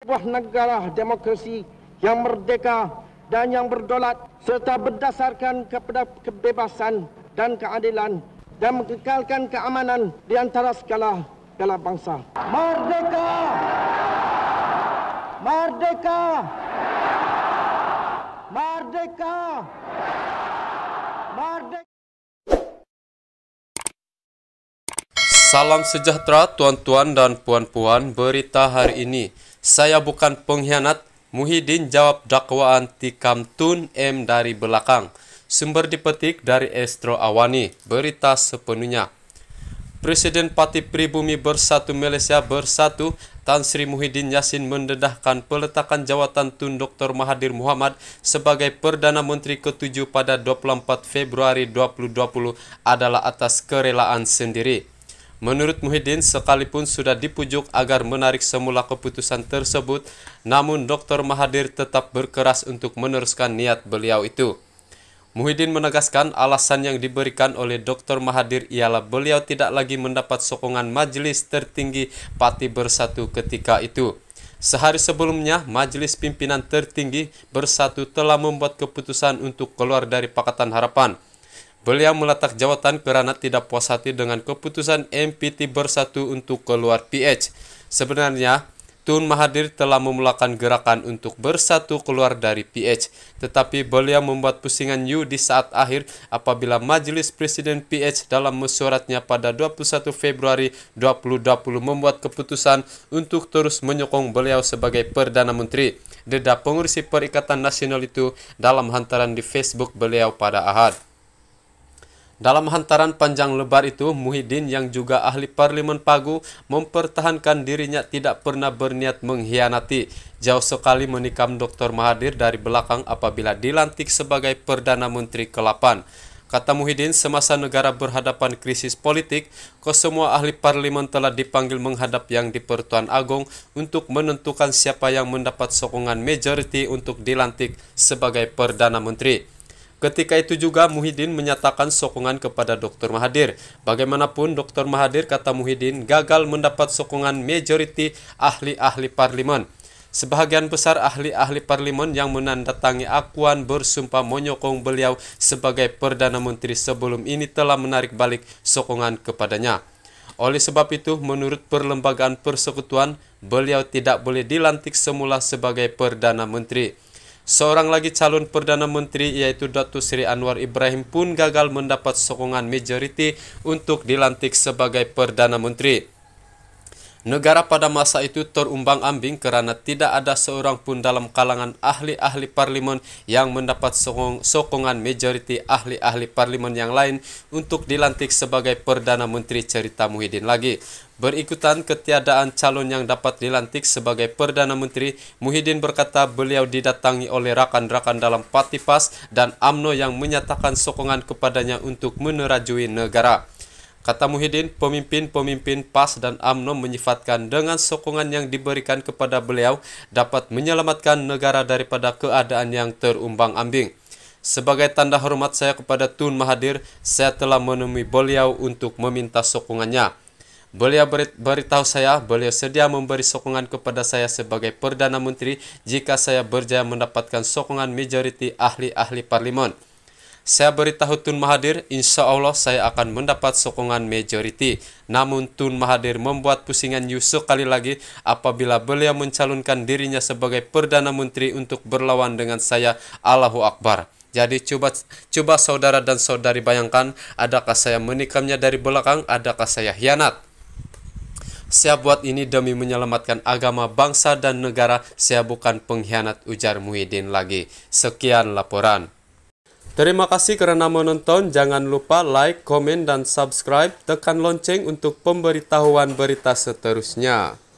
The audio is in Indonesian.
sebuah negara demokrasi yang merdeka dan yang berdaulat serta berdasarkan kepada kebebasan dan keadilan dan mengekalkan keamanan di antara segala segala bangsa. Merdeka! Merdeka! Merdeka! Merdeka! Salam sejahtera tuan-tuan dan puan-puan berita hari ini. Saya bukan pengkhianat. Muhyiddin jawab dakwaan Tun M dari belakang. Sumber dipetik dari Estro Awani. Berita sepenuhnya. Presiden Parti Pribumi Bersatu Malaysia Bersatu Tan Sri Muhyiddin Yassin mendedahkan peletakan jawatan Tun Dr. Mahathir Muhammad sebagai Perdana Menteri ke-7 pada 24 Februari 2020 adalah atas kerelaan sendiri. Menurut Muhyiddin, sekalipun sudah dipujuk agar menarik semula keputusan tersebut, namun Dr. Mahathir tetap berkeras untuk meneruskan niat beliau itu. Muhyiddin menegaskan alasan yang diberikan oleh Dr. Mahathir ialah beliau tidak lagi mendapat sokongan majelis tertinggi Parti Bersatu ketika itu. Sehari sebelumnya, Majelis Pimpinan Tertinggi Bersatu telah membuat keputusan untuk keluar dari Pakatan Harapan. Beliau meletak jawatan kerana tidak puas hati dengan keputusan MPT bersatu untuk keluar PH. Sebenarnya, Tun Mahathir telah memulakan gerakan untuk bersatu keluar dari PH, tetapi beliau membuat pusingan Yu di saat akhir apabila Majelis Presiden PH dalam mesuratnya pada 21 Februari 2020 membuat keputusan untuk terus menyokong beliau sebagai Perdana Menteri. Deda pengurusi Perikatan Nasional itu dalam hantaran di Facebook beliau pada Ahad. Dalam hantaran panjang lebar itu, Muhyiddin yang juga ahli parlimen Pagu mempertahankan dirinya tidak pernah berniat mengkhianati. Jauh sekali menikam Dr. Mahathir dari belakang apabila dilantik sebagai Perdana Menteri ke-8. Kata Muhyiddin, semasa negara berhadapan krisis politik, kesemua ahli parlimen telah dipanggil menghadap yang di Pertuan Agong untuk menentukan siapa yang mendapat sokongan majority untuk dilantik sebagai Perdana Menteri. Ketika itu juga Muhyiddin menyatakan sokongan kepada Dr. Mahathir. Bagaimanapun Dr. Mahathir kata Muhyiddin gagal mendapat sokongan majoriti ahli-ahli parlimen. Sebahagian besar ahli-ahli parlimen yang menandatangi akuan bersumpah menyokong beliau sebagai Perdana Menteri sebelum ini telah menarik balik sokongan kepadanya. Oleh sebab itu, menurut Perlembagaan Persekutuan, beliau tidak boleh dilantik semula sebagai Perdana Menteri. Seorang lagi calon Perdana Menteri yaitu Datuk Seri Anwar Ibrahim pun gagal mendapat sokongan majoriti untuk dilantik sebagai Perdana Menteri. Negara pada masa itu terumbang-ambing karena tidak ada seorang pun dalam kalangan ahli-ahli parlimen yang mendapat sokongan majoriti ahli-ahli parlimen yang lain untuk dilantik sebagai Perdana Menteri Cerita Muhyiddin lagi. Berikutan ketiadaan calon yang dapat dilantik sebagai Perdana Menteri, Muhyiddin berkata beliau didatangi oleh rakan-rakan dalam Parti PAS dan AMNO yang menyatakan sokongan kepadanya untuk menerajui negara. Kata Muhyiddin, pemimpin-pemimpin PAS dan AMNO menyifatkan dengan sokongan yang diberikan kepada beliau dapat menyelamatkan negara daripada keadaan yang terumbang ambing. Sebagai tanda hormat saya kepada Tun Mahathir, saya telah menemui beliau untuk meminta sokongannya. Beliau beritahu saya, beliau sedia memberi sokongan kepada saya sebagai Perdana Menteri jika saya berjaya mendapatkan sokongan majoriti ahli-ahli parlimen. Saya beritahu Tun Mahathir, insya Allah saya akan mendapat sokongan majority. Namun Tun Mahathir membuat pusingan Yusuf kali lagi apabila beliau mencalonkan dirinya sebagai Perdana Menteri untuk berlawan dengan saya Allahu Akbar. Jadi coba coba saudara dan saudari bayangkan, adakah saya menikamnya dari belakang, adakah saya hianat? Saya buat ini demi menyelamatkan agama, bangsa, dan negara. Saya bukan pengkhianat ujar Muhyiddin lagi. Sekian laporan. Terima kasih karena menonton. Jangan lupa like, komen, dan subscribe. Tekan lonceng untuk pemberitahuan berita seterusnya.